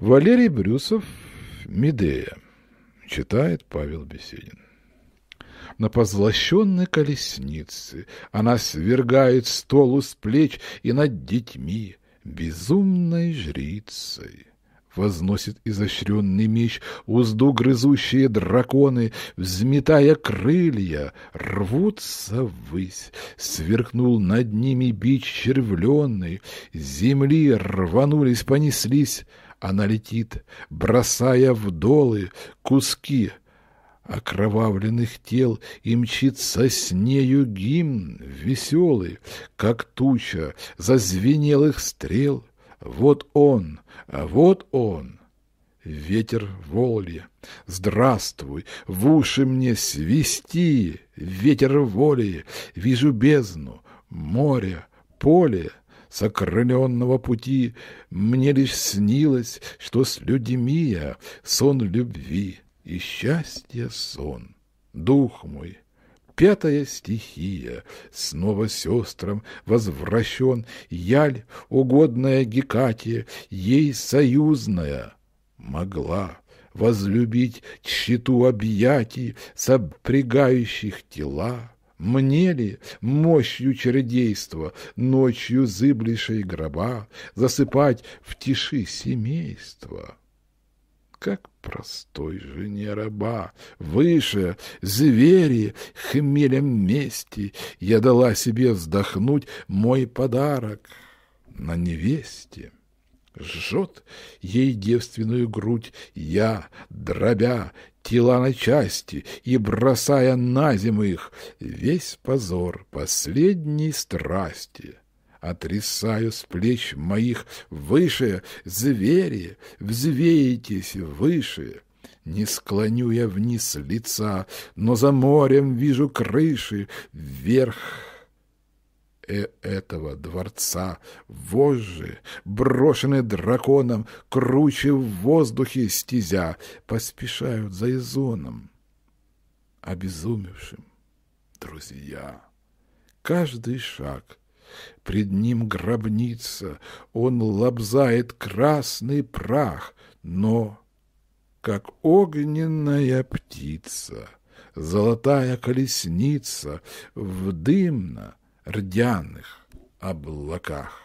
Валерий Брюсов «Медея», читает Павел Беседин. На позлощенной колеснице она свергает столу с плеч и над детьми, безумной жрицей. Возносит изощренный меч узду грызущие драконы, взметая крылья, рвутся ввысь. Сверкнул над ними бич червленный, земли рванулись, понеслись, она летит, бросая в долы куски окровавленных тел и мчится с нею гимн веселый, как туча зазвенелых стрел. Вот он, вот он, ветер воли. Здравствуй, в уши мне свисти, ветер воли, вижу бездну, море, поле — с окрыленного пути, Мне лишь снилось, что с людьми я сон любви и счастье сон. Дух мой, пятая стихия, снова сестрам возвращен, Яль, угодная Гекате, ей союзная, могла возлюбить тщету объятий, сопрягающих тела, мне ли мощью чередейства, ночью зыблейшей гроба засыпать в тиши семейства? Как простой жене раба, выше, звери, хмелем мести, я дала себе вздохнуть мой подарок на невесте жжет ей девственную грудь, я, дробя тела на части и бросая на зиму их, весь позор последней страсти. Отрисаю с плеч моих выше, звери, взвеетесь выше. Не склоню я вниз лица, но за морем вижу крыши, вверх — Э, этого дворца. Вожжи, брошенные драконом, круче в воздухе стезя, поспешают за изоном, обезумевшим друзья. Каждый шаг пред ним гробница, он лобзает красный прах, но, как огненная птица, золотая колесница в дымно рдяных облаках.